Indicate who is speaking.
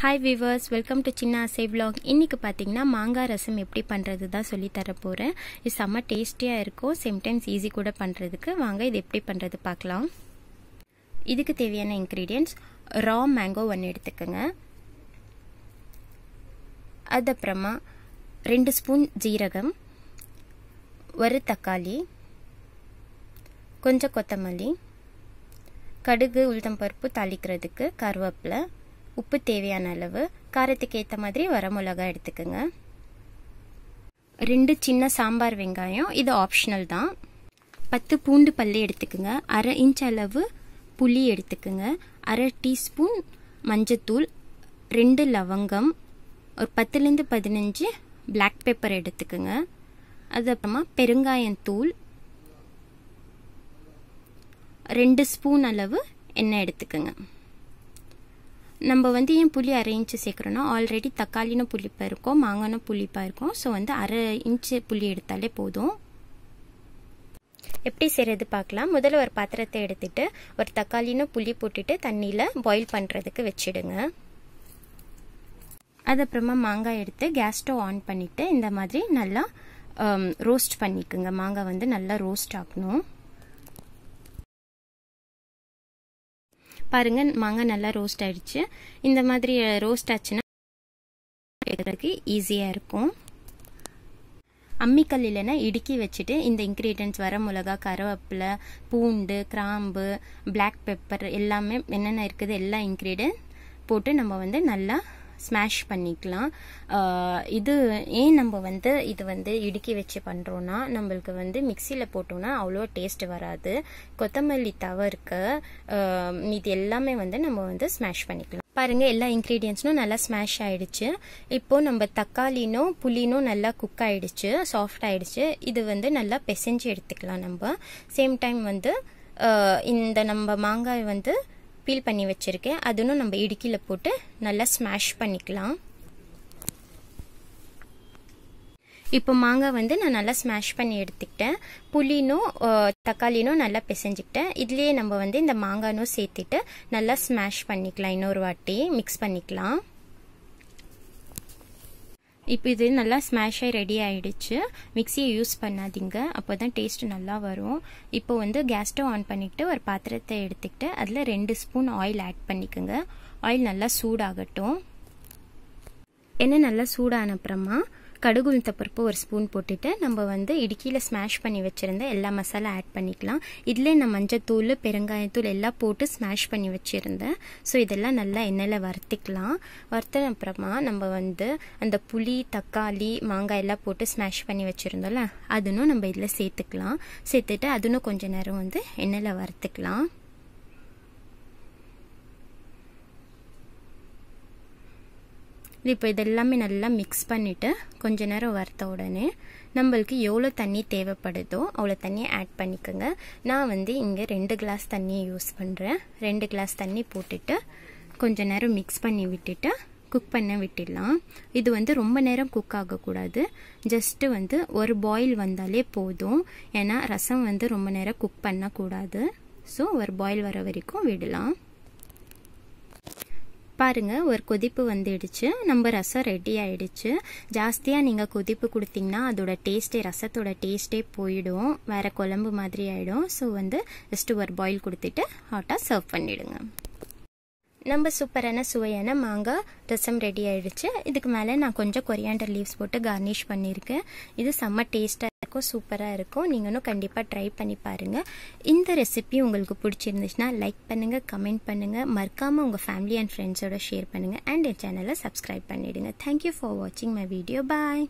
Speaker 1: hi viewers welcome to சின்ன அசை vlog இன்றைக்கி பார்த்தீங்கன்னா மாங்காய் ரசம் எப்படி பண்ணுறது தான் சொல்லி தரப்போகிறேன் இது செம்ம டேஸ்டியாக இருக்கும் சம்டைம்ஸ் ஈஸி கூட பண்ணுறதுக்கு வாங்க இது எப்படி பண்ணுறது பார்க்கலாம் இதுக்கு தேவையான இன்க்ரீடியன்ட்ஸ் ரா மேங்கோ ஒன்று எடுத்துக்கோங்க அதுக்கப்புறமா ரெண்டு ஸ்பூன் ஜீரகம் ஒரு தக்காளி கொஞ்சம் கொத்தமல்லி கடுகு உளுத்தம்பருப்பு தாளிக்கிறதுக்கு கருவேப்பிலை உப்பு தேவையான அளவு காரத்துக்கு ஏற்ற மாதிரி வரமிளகா எடுத்துக்கோங்க ரெண்டு சின்ன சாம்பார் வெங்காயம் இது ஆப்ஷனல் தான் பத்து பூண்டு பல்லு எடுத்துக்கோங்க அரை இன்ச் அளவு புளி எடுத்துக்கோங்க அரை டீஸ்பூன் மஞ்சத்தூள் ரெண்டு லவங்கம் ஒரு பத்துலேருந்து பதினஞ்சு பிளாக் பேப்பர் எடுத்துக்கோங்க அதுக்கப்புறமா பெருங்காயம் தூள் ரெண்டு ஸ்பூன் அளவு எண்ணெய் எடுத்துக்கோங்க நம்ம வந்து ஏன் புளி அரை இன்ச்சு சேர்க்குறோன்னா ஆல்ரெடி தக்காளினும் புளிப்பாக இருக்கும் மாங்கானும் புளிப்பாக இருக்கும் ஸோ வந்து அரை இன்ச்சு புளி எடுத்தாலே போதும் எப்படி செய்கிறது பார்க்கலாம் முதல்ல ஒரு பாத்திரத்தை எடுத்துட்டு ஒரு தக்காளினும் புளி போட்டுட்டு தண்ணியில் பாயில் பண்ணுறதுக்கு வச்சிடுங்க அதுக்கப்புறமா மாங்காய் எடுத்து கேஸ் ஸ்டவ் ஆன் பண்ணிவிட்டு இந்த மாதிரி நல்லா ரோஸ்ட் um, பண்ணிக்குங்க மாங்காய் வந்து நல்லா ரோஸ்ட் ஆகணும் பாருங்கள் மாங்காய் நல்லா ரோஸ்ட் ஆகிடுச்சு இந்த மாதிரி ரோஸ்ட் ஆச்சுன்னா கேட்குறதுக்கு ஈஸியாக இருக்கும் அம்மிக்கல் இல்லைன்னா இடுக்கி வச்சுட்டு இந்த இன்க்ரீடியன்ட்ஸ் வர மிளகா கருவேப்பிலை பூண்டு கிராம்பு பிளாக் பெப்பர் எல்லாமே என்னென்ன இருக்குது எல்லா இன்க்ரீடியன்ட் போட்டு நம்ம வந்து நல்லா ஸ்மாஷ் பண்ணிக்கலாம் இது ஏன் நம்ம வந்து இது வந்து இடுக்கி வச்சு பண்ணுறோன்னா நம்மளுக்கு வந்து மிக்சியில் போட்டோம்னா அவ்வளோ டேஸ்ட் வராது கொத்தமல்லி தவிர்க்க இது எல்லாமே வந்து நம்ம வந்து ஸ்மாஷ் பண்ணிக்கலாம் பாருங்கள் எல்லா இன்க்ரீடியன்ஸும் நல்லா ஸ்மாஷ் ஆகிடுச்சு இப்போது நம்ம தக்காளினும் புளினும் நல்லா குக் ஆகிடுச்சு சாஃப்ட் ஆகிடுச்சு இது வந்து நல்லா பிசைஞ்சு எடுத்துக்கலாம் நம்ம சேம் டைம் வந்து இந்த நம்ம மாங்காய் வந்து பீல் பண்ணி வச்சுருக்கேன் அதனும் நம்ம இடுக்கியில் போட்டு நல்லா ஸ்மாஷ் பண்ணிக்கலாம் இப்போ மாங்காய் வந்து நான் நல்லா ஸ்மாஷ் பண்ணி எடுத்துக்கிட்டேன் புளினும் தக்காளினும் நல்லா பிசைஞ்சுக்கிட்டேன் இதுலேயே நம்ம வந்து இந்த மாங்காயும் சேர்த்துட்டு நல்லா ஸ்மாஷ் பண்ணிக்கலாம் இன்னொரு வாட்டி மிக்ஸ் பண்ணிக்கலாம் இப்போ இது நல்லா ஸ்மாஷ் ஆகி ரெடி ஆகிடுச்சு மிக்ஸியை யூஸ் பண்ணாதீங்க அப்போ தான் டேஸ்ட்டு நல்லா வரும் இப்போ வந்து கேஸ் ஸ்டவ் ஆன் பண்ணிக்கிட்டு ஒரு பாத்திரத்தை எடுத்துக்கிட்டு அதில் ரெண்டு ஸ்பூன் ஆயில் ஆட் பண்ணிக்கோங்க ஆயில் நல்லா சூடாகட்டும் எண்ணெய் நல்லா சூடான அப்புறமா கடுகு பருப்பு ஒரு ஸ்பூன் போட்டுட்டு நம்ம வந்து இடுக்கியில் ஸ்மாஷ் பண்ணி வச்சுருந்த எல்லா மசாலா ஆட் பண்ணிக்கலாம் இதிலே நான் மஞ்சத்தூள் பெருங்காயத்தூள் எல்லாம் போட்டு ஸ்மாஷ் பண்ணி வச்சுருந்தேன் ஸோ இதெல்லாம் நல்லா எண்ணெயில் வறுத்துக்கலாம் வறுத்தன அப்புறமா நம்ம வந்து அந்த புளி தக்காளி மாங்காய் எல்லாம் போட்டு ஸ்மாஷ் பண்ணி வச்சுருந்தோம்ல அதுனும் நம்ம இதில் சேர்த்துக்கலாம் சேர்த்துட்டு அதுனும் கொஞ்சம் நேரம் வந்து எண்ணெயில் வறுத்துக்கலாம் இப்போ இதெல்லாமே நல்லா மிக்ஸ் பண்ணிவிட்டு கொஞ்ச நேரம் வறுத்த உடனே நம்மளுக்கு எவ்வளோ தண்ணி தேவைப்படுதோ அவ்வளோ தண்ணியை ஆட் பண்ணிக்கோங்க நான் வந்து இங்கே ரெண்டு கிளாஸ் தண்ணியை யூஸ் பண்ணுறேன் ரெண்டு கிளாஸ் தண்ணி போட்டுட்டு கொஞ்ச நேரம் மிக்ஸ் பண்ணி விட்டுட்டு குக் பண்ண விட்டுடலாம் இது வந்து ரொம்ப நேரம் குக் ஆகக்கூடாது ஜஸ்ட்டு வந்து ஒரு பாயில் வந்தாலே போதும் ஏன்னா ரசம் வந்து ரொம்ப நேரம் குக் பண்ணக்கூடாது ஸோ ஒரு பாயில் வர வரைக்கும் விடலாம் பாருங்கள் ஒரு கொதிப்பு வந்துடுச்சு நம்ம ரசம் ரெடி ஆயிடுச்சு ஜாஸ்தியாக நீங்கள் கொதிப்பு கொடுத்தீங்கன்னா அதோட டேஸ்ட்டே ரசத்தோட டேஸ்ட்டே போயிடும் வேறு குழம்பு மாதிரி ஆகிடும் ஸோ வந்து ஜஸ்ட்டு ஒரு பாயில் கொடுத்துட்டு ஹாட்டாக சர்வ் பண்ணிவிடுங்க நம்ம சூப்பரான சுவையான மாங்காய் ரசம் ரெடி ஆயிடுச்சு இதுக்கு மேலே நான் கொஞ்சம் கொரியாண்டர் லீவ்ஸ் போட்டு கார்னிஷ் பண்ணியிருக்கேன் இது செம்ம டேஸ்ட்டாக இருக்கும் சூப்பராக இருக்கும் நீங்களும் கண்டிப்பாக ட்ரை பண்ணி பாருங்கள் இந்த ரெசிபி உங்களுக்கு பிடிச்சிருந்துச்சுன்னா லைக் பண்ணுங்கள் கமெண்ட் பண்ணுங்கள் மறக்காமல் உங்கள் ஃபேமிலி அண்ட் ஃப்ரெண்ட்ஸோட ஷேர் பண்ணுங்கள் அண்ட் என் சேனலை சப்ஸ்கிரைப் பண்ணிவிடுங்க தேங்க்யூ ஃபார் வாட்சிங் மை வீடியோ பாய்